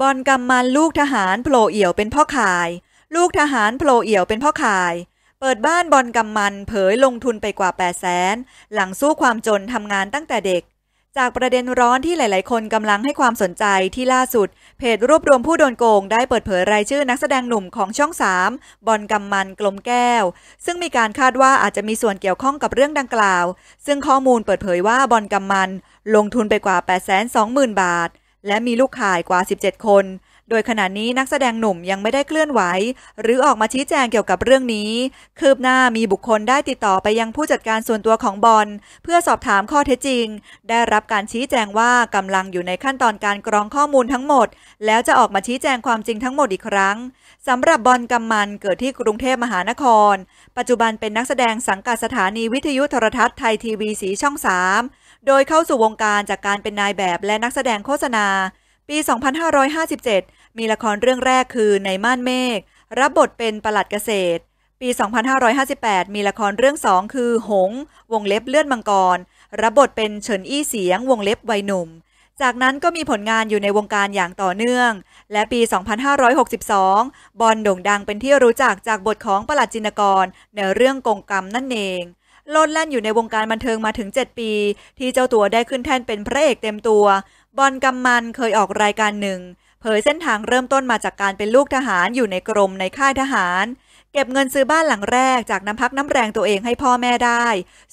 บอลกำมันลูกทหารโผล่เอี่ยวเป็นพ่อขาย ลูกทหารโผล่เอี่ยวเป็นพ่อขาย เปิดบ้านบอลกำมันเผยลงทุนไปกว่า 8 0 0แสนหลังสู้ความจนทำงานตั้งแต่เด็ก จากประเด็นร้อนที่หลายๆคนกำลังให้ความสนใจที่ล่าสุด เพจรวบรวมผู้โดนโกงได้เปิดเผยรายชื่อนักแสดงหนุ่มของช่องสามบอลกำมันกลมแก้ว ซึ่งมีการคาดว่าอาจจะมีส่วนเกี่ยวข้องกับเรื่องดังกล่าว ซึ่งข้อมูลเปิดเผยว่าบอลกำมัน ลงทุนไปกว่า 8 2 0 0 0 0บาทและมีลูกข่ายกว่า 17 คน โดยขณะนี้นักแสดงหนุ่มยังไม่ได้เคลื่อนไหว หรือออกมาชี้แจงเกี่ยวกับเรื่องนี้ คืบหน้ามีบุคคลได้ติดต่อไปยังผู้จัดการส่วนตัวของบอลเพื่อสอบถามข้อเท็จจริง ได้รับการชี้แจงว่ากำลังอยู่ในขั้นตอนการกรองข้อมูลทั้งหมด แล้วจะออกมาชี้แจงความจริงทั้งหมดอีกครั้งสำหรับบอลกำมันเกิดที่กรุงเทพมหานคร ปัจจุบันเป็นนักแสดงสังกัดสถานีวิทยุโทรทัศน์ไทยทีวีสีช่อง 3โดยเข้าสู่วงการจากการเป็นนายแบบและนักแสดงโฆษณา ปี 2557 มีละครเรื่องแรกคือในม่านเมฆรับบทเป็นประหลัดเกษตร ปี 2558 มีละครเรื่องสองคือหงวงเล็บเลื่อนมังกรรับบทเป็นเฉินอี้เสียงวงเล็บวัยหนุ่ม จากนั้นก็มีผลงานอยู่ในวงการอย่างต่อเนื่อง และปี 2562 บอลโด่งดังเป็นที่รู้จักจากบทของประหลัดจินกร ในเรื่องกงกรรมนั่นเองโลดแล่นอยู่ในวงการบันเทิงมาถึง 7 ปี ที่เจ้าตัวได้ขึ้นแท่นเป็นพระเอกเต็มตัว บอลกำมันเคยออกรายการหนึ่ง เผยเส้นทางเริ่มต้นมาจากการเป็นลูกทหารอยู่ในกรมในค่ายทหาร เก็บเงินซื้อบ้านหลังแรกจากน้ำพักน้ำแรงตัวเองให้พ่อแม่ได้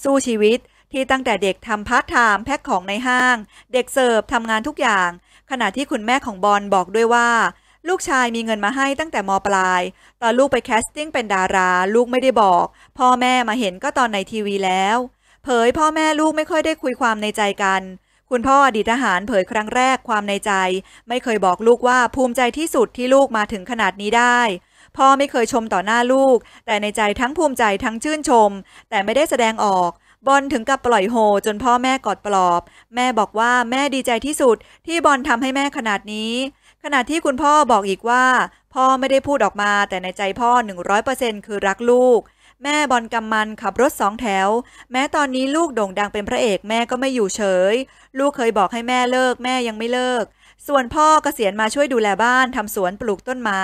สู้ชีวิตที่ตั้งแต่เด็กทำพาร์ทไทม์แพ็คของในห้าง เด็กเสิร์ฟทำงานทุกอย่าง ขณะที่คุณแม่ของบอลบอกด้วยว่าลูกชายมีเงินมาให้ตั้งแต่มปลายตอนลูกไปแคสติ้งเป็นดารา ลูกไม่ได้บอก พ่อแม่มาเห็นก็ตอนในทีวีแล้ว เผยพ่อแม่ลูกไม่ค่อยได้คุยความในใจกัน คุณพ่ออดีตทหารเผยครั้งแรกความในใจ ไม่เคยบอกลูกว่าภูมิใจที่สุดที่ลูกมาถึงขนาดนี้ได้ พ่อไม่เคยชมต่อหน้าลูก แต่ในใจทั้งภูมิใจทั้งชื่นชม แต่ไม่ได้แสดงออกบอลถึงกับปล่อยโฮ จนพ่อแม่กอดปลอบ แม่บอกว่าแม่ดีใจที่สุดที่บอลทำให้แม่ขนาดนี้ขณะที่คุณพ่อบอกอีกว่า พ่อไม่ได้พูดออกมา แต่ในใจพ่อ 100%คือรักลูก แม่บอลกำมันขับรถสองแถว แม้ตอนนี้ลูกโด่งดังเป็นพระเอกแม่ก็ไม่อยู่เฉย ลูกเคยบอกให้แม่เลิกแม่ยังไม่เลิก ส่วนพ่อกเกษียณมาช่วยดูแลบ้านทำสวนปลูกต้นไม้